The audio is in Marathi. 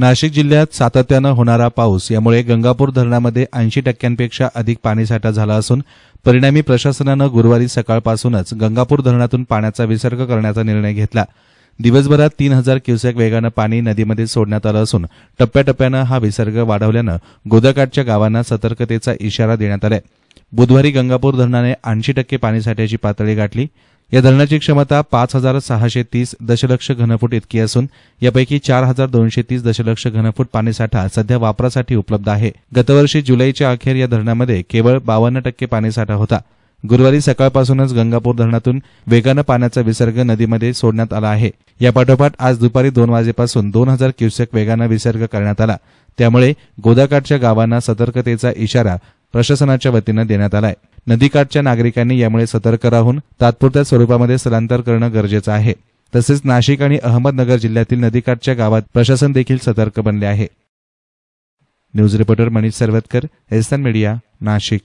नाशिक जिल्ह्यात सातत्यानं होणारा पाऊस यामुळे गंगापूर धरणामध्ये ऐंशी टक्क्यांपेक्षा अधिक पाणीसाठा झाला असून परिणामी प्रशासनानं गुरुवारी सकाळपासूनच गंगापूर धरणातून पाण्याचा विसर्ग करण्याचा निर्णय घेतला दिवसभरात तीन हजार क्युसेक वेगानं पाणी नदीमध्ये सोडण्यात आलं असून टप्प्याटप्प्यानं हा विसर्ग वाढवल्यानं गोदाकाठच्या गावांना सतर्कतेचा इशारा देण्यात आला बुधवारी गंगापूर धरणाने ऐंशी टक्के पाणीसाठ्याची पातळी गाठली या धरणाची क्षमता पाच हजार सहाशे तीस दशलक्ष घनफूट इतकी असून यापैकी चार हजार दोनशे तीस दशलक्ष घनफूट पाणीसाठा सध्या वापरासाठी उपलब्ध आहे गतवर्षी जुलैच्या अखेर या धरणामध्ये केवळ बावन्न टक्के पाणीसाठा होता गुरुवारी सकाळपासूनच गंगापूर धरणातून वेगानं पाण्याचा विसर्ग नदीमध्ये सोडण्यात आला आहे यापाठोपाठ आज दुपारी दोन वाजेपासून दोन हजार क्युसेक वेगानं विसर्ग करण्यात आला त्यामुळे गोदाकाठच्या गावांना सतर्कतेचा इशारा प्रशासनाच्या वतीनं देण्यात आला आहे नदीकाठच्या नागरिकांनी यामुळे सतर्क राहून तात्पुरत्या स्वरूपामध्ये स्थलांतर करणं गरजेचं आहे तसेच नाशिक आणि अहमदनगर जिल्ह्यातील नदीकाठच्या गावात प्रशासन देखील सतर्क बनले आहे न्यूज रिपोर्टर मनीष सरवतकर एसन मीडिया नाशिक